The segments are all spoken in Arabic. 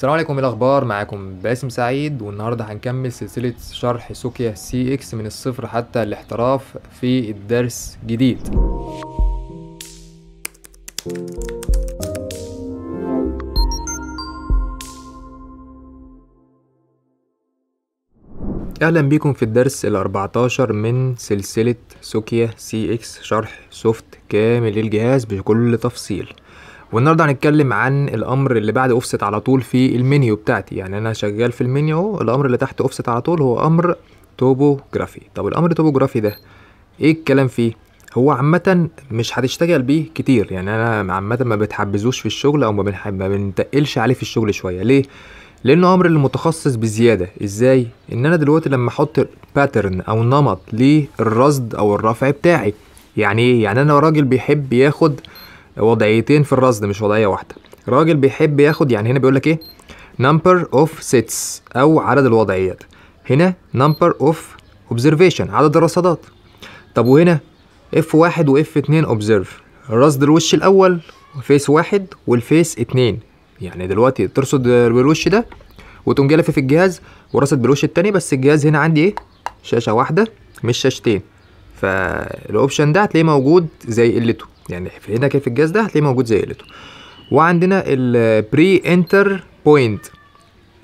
السلام عليكم ايه الاخبار معاكم باسم سعيد والنهارده هنكمل سلسله شرح سوكيا سي اكس من الصفر حتى الاحتراف في الدرس جديد اهلا بيكم في الدرس ال 14 من سلسله سوكيا سي اكس شرح سوفت كامل للجهاز بكل تفصيل والنهارده هنتكلم عن الامر اللي بعد اوفست على طول في المنيو بتاعتي يعني انا شغال في المنيو اهو الامر اللي تحت اوفست على طول هو امر توبوجرافي طب الامر توبوجرافي ده ايه الكلام فيه هو عامة مش هتشتغل بيه كتير يعني انا عامة ما بتحبزوش في الشغل او ما, ما بنتقلش عليه في الشغل شوية ليه؟ لانه امر المتخصص بزيادة ازاي؟ ان انا دلوقتي لما احط باترن او نمط للرصد او الرفع بتاعي يعني ايه؟ يعني انا راجل بيحب ياخد وضعيتين في الرصد مش وضعيه واحده الراجل بيحب ياخد يعني هنا بيقول لك ايه number of sets او عدد الوضعيات هنا number of observation عدد الرصدات طب وهنا اف 1 و F2 اوبزرف رصد الوش الأول فيس واحد والفيس اتنين يعني دلوقتي ترصد بالوش ده وتقوم جالف في الجهاز ورصد بالوش التاني بس الجهاز هنا عندي ايه شاشة واحدة مش شاشتين فالاوبشن ده هتلاقيه موجود زي قلته يعني في هنا كيف الجهاز ده هتلاقيه موجود زي قلته وعندنا البري انتر بوينت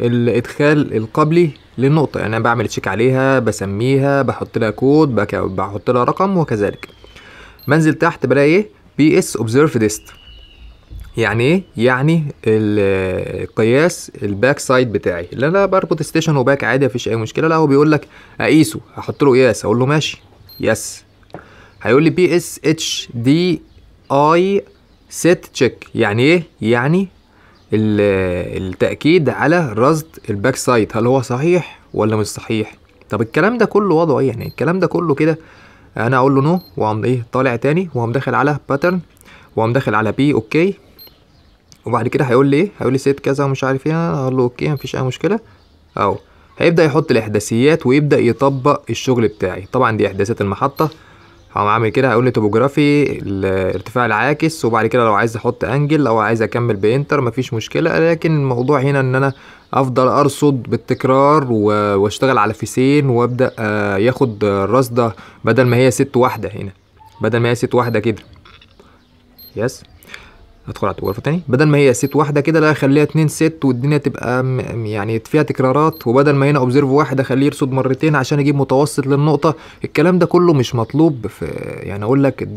الادخال القبلي للنقطة يعني أنا بعمل تشيك عليها بسميها بحط لها كود بحط لها رقم وكذلك منزل تحت بلاقي ايه بي اس اوبزيرف ديست يعني ايه يعني القياس الباك سايد بتاعي اللي انا بربط ستيشن وباك عادي مفيش اي مشكله لا هو بيقول لك اقيسه هحط له قياس اقول له ماشي يس هيقول لي بي اس اتش دي اي سيت تشيك يعني ايه يعني التاكيد على رصد الباك سايد هل هو صحيح ولا مش صحيح طب الكلام ده كله وضعه ايه يعني الكلام ده كله كده انا اقول له نو وقام ايه طالع تاني وقام داخل على باترن وقام داخل على بي اوكي وبعد كده هيقول لي ايه هيقول لي سيت كذا ومش عارف ايه اقول له اوكي مفيش اي مشكله اهو هيبدا يحط الاحداثيات ويبدا يطبق الشغل بتاعي طبعا دي احداثيات المحطه هقوم عامل كده هقول لي توبوجرافي الارتفاع العاكس وبعد كده لو عايز احط انجل او عايز اكمل بانتر مفيش مشكله لكن الموضوع هنا ان انا افضل ارصد بالتكرار واشتغل على فيسين وابدا آه، ياخد الرصده بدل ما هي ست واحده هنا بدل ما هي ست واحده كده يس ادخل على الغرفه تاني بدل ما هي ست واحده كده لا اخليها اتنين ست والدنيا تبقى يعني فيها تكرارات وبدل ما هنا اوبزرف واحد اخليه يرصد مرتين عشان اجيب متوسط للنقطه الكلام ده كله مش مطلوب في يعني اقول لك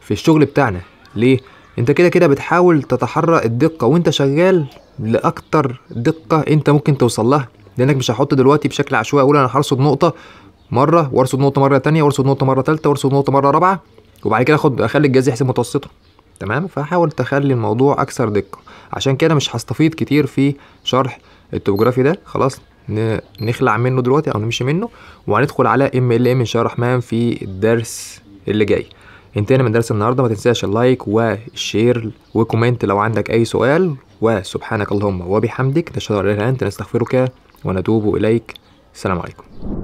في الشغل بتاعنا ليه انت كده كده بتحاول تتحرى الدقه وانت شغال لاكتر دقه انت ممكن توصل لها لانك مش هحط دلوقتي بشكل عشوائي اقول انا هرصد نقطه مره وارصد نقطه مره تانية وارصد نقطه مره ثالثه وارصد نقطه مره رابعه وبعد كده اخد اخلي الجهاز يحسب متوسطه تمام فحاول تخلي الموضوع اكثر دقه عشان كده مش هستفيد كتير في شرح التوبوجرافي ده خلاص نخلع منه دلوقتي او نمشي منه وهندخل على ام ال ام ان شاء الله الرحمن في الدرس اللي جاي انتهينا من درس النهارده ما تنساش اللايك والشير وكومنت لو عندك اي سؤال وسبحانك اللهم وبحمدك نشهد ان لا اله الا انت نستغفرك ونتوب اليك السلام عليكم